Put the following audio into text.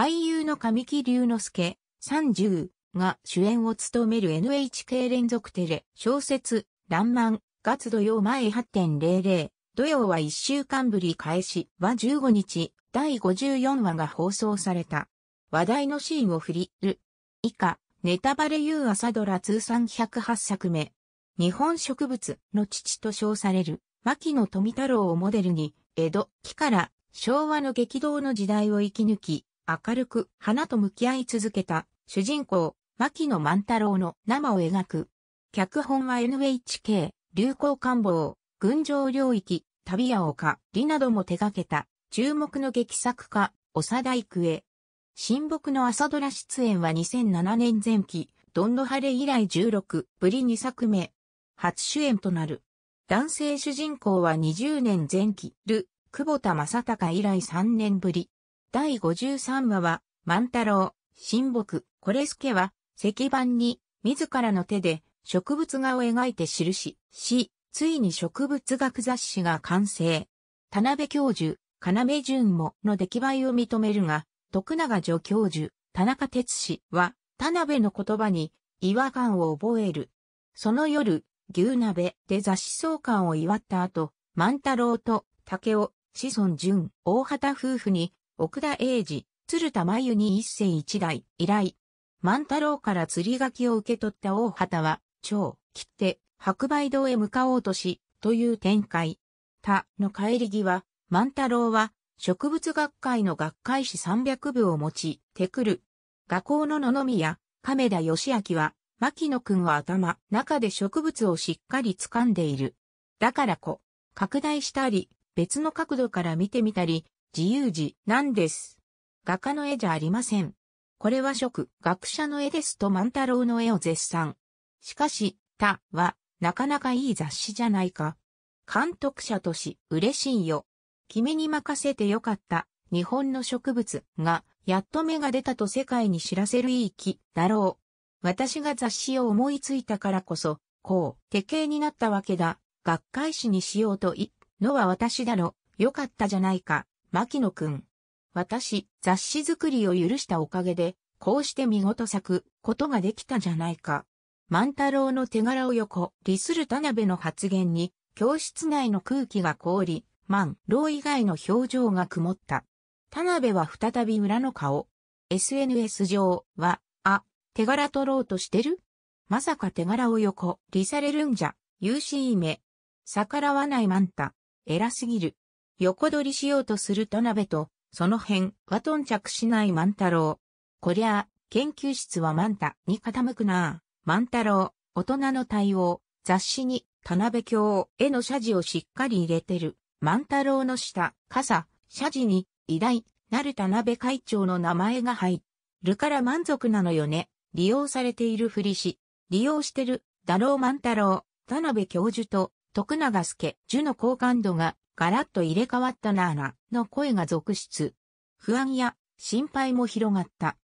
俳優の神木隆之介、30が主演を務める NHK 連続テレ、小説、らんまん、月土曜前8.00、土曜は1週間ぶり開始は15日、第54話が放送された。話題のシーンを振りる。以下、ネタバレ U 朝ドラ通算108作目。日本植物の父と称される、牧野富太郎をモデルに、江戸、木から昭和の激動の時代を生き抜き、明るく花と向き合い続けた主人公、牧野万太郎の生を描く。脚本は NHK、流行官房、群青領域、旅や丘、里なども手掛けた、注目の劇作家、長田育恵。新木の朝ドラ出演は2007年前期、どんの晴れ以来16ぶり2作目。初主演となる。男性主人公は20年前期、ル、久保田正孝以来3年ぶり。第53話は、万太郎、神木、コレスケは、石板に、自らの手で、植物画を描いて記し、し、ついに植物学雑誌が完成。田辺教授、金目淳もの出来栄えを認めるが、徳永助教授、田中哲氏は、田辺の言葉に違和感を覚える。その夜、牛鍋で雑誌創刊を祝った後、万太郎と竹尾、子孫淳、大畑夫婦に奥田英二、鶴田真由に一世一代、依頼。万太郎から釣り書きを受け取った大畑は、超切って、白梅堂へ向かおうとし、という展開。他の帰り際、万太郎は、植物学会の学会誌300部を持ち、てくる。学校の野々宮、亀田義明は、牧野くんは頭、中で植物をしっかり掴んでいる。だからこ、拡大したり、別の角度から見てみたり、自由自、なんです。画家の絵じゃありません。これは職、学者の絵ですと万太郎の絵を絶賛。しかし、他は、なかなかいい雑誌じゃないか。監督者とし、嬉しいよ。君に任せてよかった。日本の植物が、やっと芽が出たと世界に知らせるいい木だろう。私が雑誌を思いついたからこそ、こう、手形になったわけだ。学会誌にしようとい、のは私だろ。よかったじゃないか。牧野くん。私、雑誌作りを許したおかげで、こうして見事咲くことができたじゃないか。万太郎の手柄を横、利する田辺の発言に、教室内の空気が凍り、万、老以外の表情が曇った。田辺は再び裏の顔。SNS 上は、あ、手柄取ろうとしてるまさか手柄を横、利されるんじゃ、優しい目。逆らわない万太。偉すぎる。横取りしようとする田辺と、その辺は頓着しない万太郎。こりゃあ、研究室は万太に傾くなあ。万太郎、大人の対応、雑誌に田辺教への謝辞をしっかり入れてる。万太郎の下、傘、謝辞に、偉大、なる田辺会長の名前が入るから満足なのよね。利用されているふりし、利用してる、だろう万太郎、田辺教授と、徳永助、樹の好感度がガラッと入れ替わったなーナの声が続出。不安や心配も広がった。